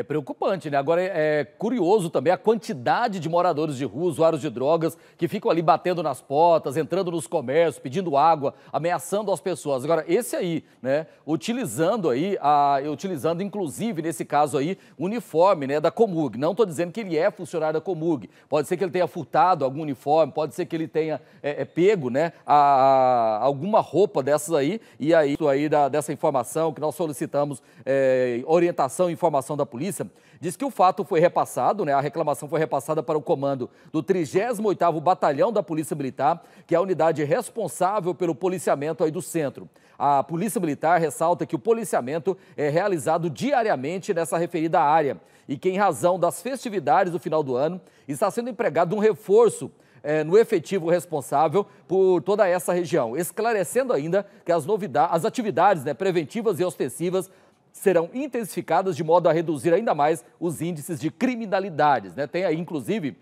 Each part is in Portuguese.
É preocupante, né? Agora é, é curioso também a quantidade de moradores de rua, usuários de drogas, que ficam ali batendo nas portas, entrando nos comércios, pedindo água, ameaçando as pessoas. Agora, esse aí, né? Utilizando aí, a, utilizando inclusive nesse caso aí, uniforme né, da Comug. Não estou dizendo que ele é funcionário da Comug. Pode ser que ele tenha furtado algum uniforme, pode ser que ele tenha é, é, pego né, a, a, alguma roupa dessas aí, e aí, aí da, dessa informação que nós solicitamos é, orientação e informação da polícia Justiça diz que o fato foi repassado, né, a reclamação foi repassada para o comando do 38º Batalhão da Polícia Militar, que é a unidade responsável pelo policiamento aí do centro. A Polícia Militar ressalta que o policiamento é realizado diariamente nessa referida área e que em razão das festividades do final do ano está sendo empregado um reforço é, no efetivo responsável por toda essa região, esclarecendo ainda que as novidades, as atividades né, preventivas e ostensivas serão intensificadas de modo a reduzir ainda mais os índices de criminalidades. Né? Tem aí, inclusive,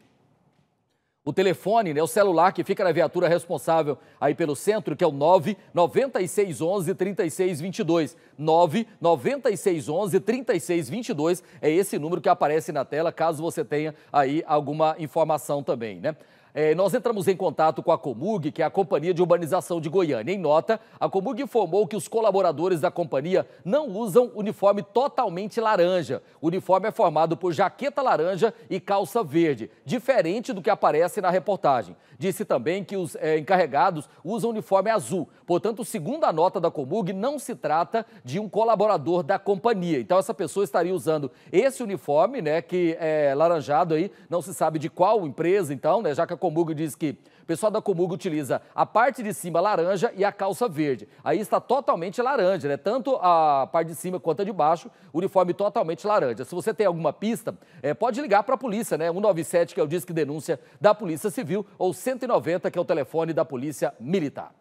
o telefone, né, o celular que fica na viatura responsável aí pelo centro, que é o 99611 3622. 99611 3622 é esse número que aparece na tela, caso você tenha aí alguma informação também, né? É, nós entramos em contato com a Comug, que é a Companhia de Urbanização de Goiânia. Em nota, a Comug informou que os colaboradores da companhia não usam uniforme totalmente laranja. O uniforme é formado por jaqueta laranja e calça verde, diferente do que aparece na reportagem. Disse também que os é, encarregados usam uniforme azul. Portanto, segundo a nota da Comug, não se trata de um colaborador da companhia. Então, essa pessoa estaria usando esse uniforme, né, que é laranjado aí, não se sabe de qual empresa, então, né, já que a Comugo diz que o pessoal da Comugo utiliza a parte de cima laranja e a calça verde. Aí está totalmente laranja, né? Tanto a parte de cima quanto a de baixo, uniforme totalmente laranja. Se você tem alguma pista, é, pode ligar para a polícia, né? 197, que é o disque denúncia da Polícia Civil, ou 190, que é o telefone da Polícia Militar.